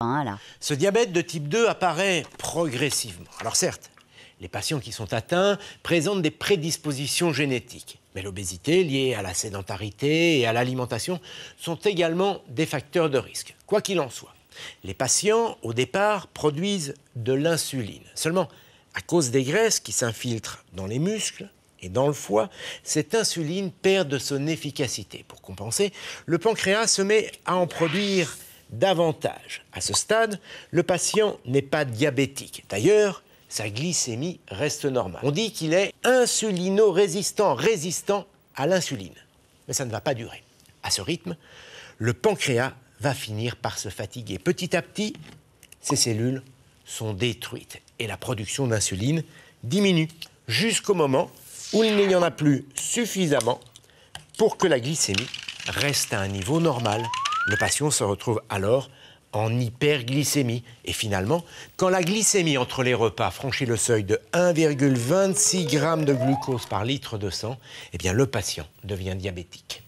Hein, Ce diabète de type 2 apparaît progressivement. Alors certes, les patients qui sont atteints présentent des prédispositions génétiques, mais l'obésité liée à la sédentarité et à l'alimentation sont également des facteurs de risque. Quoi qu'il en soit, les patients, au départ, produisent de l'insuline. Seulement, à cause des graisses qui s'infiltrent dans les muscles, et dans le foie, cette insuline perd de son efficacité. Pour compenser, le pancréas se met à en produire davantage. À ce stade, le patient n'est pas diabétique. D'ailleurs, sa glycémie reste normale. On dit qu'il est insulino-résistant, résistant à l'insuline. Mais ça ne va pas durer. À ce rythme, le pancréas va finir par se fatiguer. Petit à petit, ses cellules sont détruites et la production d'insuline diminue jusqu'au moment où il n'y en a plus suffisamment pour que la glycémie reste à un niveau normal le patient se retrouve alors en hyperglycémie. Et finalement, quand la glycémie entre les repas franchit le seuil de 1,26 g de glucose par litre de sang, eh bien le patient devient diabétique.